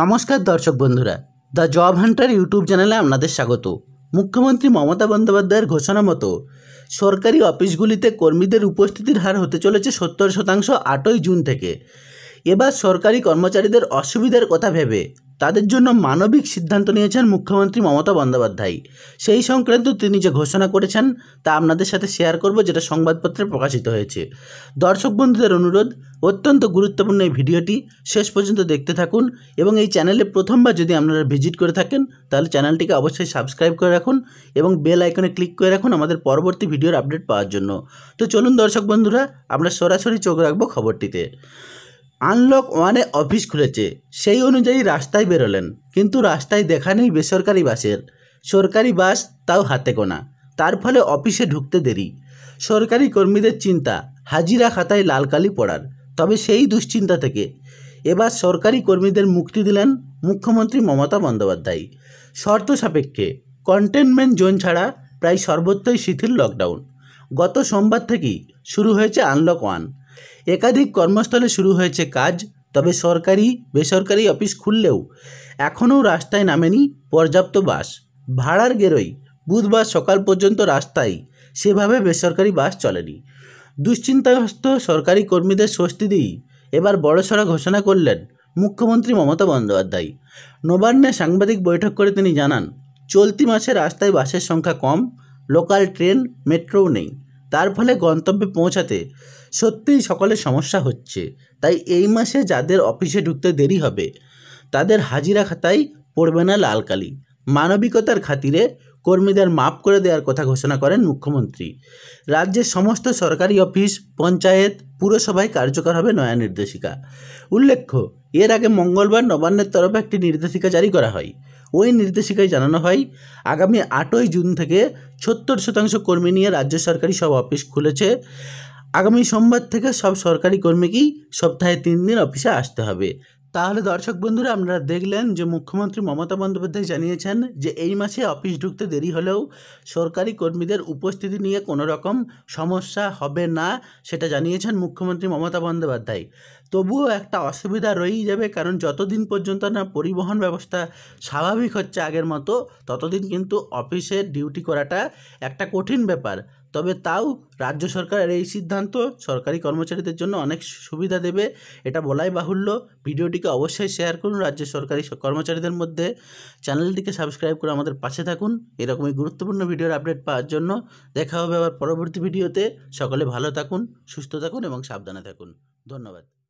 নমস্কার দর্শক বন্ধুরা দ্য জব হান্টার ইউটিউব চ্যানেলে আপনাদের স্বাগত মুখ্যমন্ত্রী মমতা বন্দ্যোপাধ্যায়ের ঘোষণা মতো সরকারি অফিসগুলিতে কর্মীদের উপস্থিতির হার হতে চলেছে সত্তর শতাংশ আটই জুন থেকে এবার সরকারি কর্মচারীদের অসুবিধার কথা ভেবে তাদের জন্য মানবিক সিদ্ধান্ত নিয়েছেন মুখ্যমন্ত্রী মমতা বন্দ্যোপাধ্যায় সেই সংক্রান্ত তিনি যে ঘোষণা করেছেন তা আপনাদের সাথে শেয়ার করব যেটা সংবাদপত্রে প্রকাশিত হয়েছে দর্শক বন্ধুদের অনুরোধ অত্যন্ত গুরুত্বপূর্ণ এই ভিডিওটি শেষ পর্যন্ত দেখতে থাকুন এবং এই চ্যানেলে প্রথমবার যদি আপনারা ভিজিট করে থাকেন তাহলে চ্যানেলটিকে অবশ্যই সাবস্ক্রাইব করে রাখুন এবং বেল আইকনে ক্লিক করে রাখুন আমাদের পরবর্তী ভিডিওর আপডেট পাওয়ার জন্য তো চলুন দর্শক বন্ধুরা আমরা সরাসরি চোখ রাখবো খবরটিতে আনলক ওয়ানে অফিস খুলেছে সেই অনুযায়ী রাস্তায় বেরোলেন কিন্তু রাস্তায় দেখা নেই বেসরকারি বাসের সরকারি বাস তাও হাতে গোনা তার ফলে অফিসে ঢুকতে দেরি সরকারি কর্মীদের চিন্তা হাজিরা খাতায় লাল কালি পড়ার তবে সেই দুশ্চিন্তা থেকে এবার সরকারি কর্মীদের মুক্তি দিলেন মুখ্যমন্ত্রী মমতা বন্দ্যোপাধ্যায় শর্ত সাপেক্ষে কন্টেনমেন্ট জোন ছাড়া প্রায় সর্বত্রই শিথিল লকডাউন গত সোমবার থেকেই শুরু হয়েছে আনলক ওয়ান একাধিক কর্মস্থলে শুরু হয়েছে কাজ তবে সরকারি বেসরকারি অফিস খুললেও এখনও রাস্তায় নামেনি পর্যাপ্ত বাস ভাড়ার গেরোই বুধবার সকাল পর্যন্ত রাস্তায় সেভাবে বেসরকারি বাস চলেনি দুশ্চিন্তাগ্রস্ত সরকারি কর্মীদের স্বস্তি দিয়েই এবার বড়সড় ঘোষণা করলেন মুখ্যমন্ত্রী মমতা বন্দ্যোপাধ্যায় নবান্নে সাংবাদিক বৈঠক করে তিনি জানান চলতি মাসে রাস্তায় বাসের সংখ্যা কম লোকাল ট্রেন মেট্রোও নেই তার ফলে গন্তব্যে পৌঁছাতে সত্যিই সকলের সমস্যা হচ্ছে তাই এই মাসে যাদের অফিসে ঢুকতে দেরি হবে তাদের হাজিরা খাতায় পড়বে না লাল কালি মানবিকতার খাতিরে কর্মীদের মাপ করে দেওয়ার কথা ঘোষণা করেন মুখ্যমন্ত্রী রাজ্যের সমস্ত সরকারি অফিস পঞ্চায়েত পুরসভায় কার্যকর হবে নয়া নির্দেশিকা উল্লেখ্য এর আগে মঙ্গলবার নবান্নের তরফে একটি নির্দেশিকা জারি করা হয় ওই নির্দেশিকায় জানানো হয় আগামী আটই জুন থেকে সত্তর শতাংশ কর্মী নিয়ে রাজ্য সরকারি সব অফিস খুলেছে আগামী সোমবার থেকে সব সরকারি কর্মীকেই সপ্তাহে তিন দিন অফিসে আসতে হবে তাহলে দর্শক বন্ধুরা আপনারা দেখলেন যে মুখ্যমন্ত্রী মমতা বন্দ্যোপাধ্যায় জানিয়েছেন যে এই মাসে অফিস ঢুকতে দেরি হলেও সরকারি কর্মীদের উপস্থিতি নিয়ে কোনো রকম সমস্যা হবে না সেটা জানিয়েছেন মুখ্যমন্ত্রী মমতা বন্দ্যোপাধ্যায় তবুও একটা অসুবিধা রয়েই যাবে কারণ যতদিন পর্যন্ত না পরিবহন ব্যবস্থা স্বাভাবিক হচ্ছে আগের মতো ততদিন কিন্তু অফিসের ডিউটি করাটা একটা কঠিন ব্যাপার তবে তাও রাজ্য সরকারের এই সিদ্ধান্ত সরকারি কর্মচারীদের জন্য অনেক সুবিধা দেবে এটা বলাই বাহুল্য ভিডিওটিকে অবশ্যই শেয়ার করুন রাজ্য সরকারি কর্মচারীদের মধ্যে চ্যানেলটিকে সাবস্ক্রাইব করে আমাদের পাশে থাকুন এরকমই গুরুত্বপূর্ণ ভিডিওর আপডেট পাওয়ার জন্য দেখা হবে আবার পরবর্তী ভিডিওতে সকলে ভালো থাকুন সুস্থ থাকুন এবং সাবধানে থাকুন ধন্যবাদ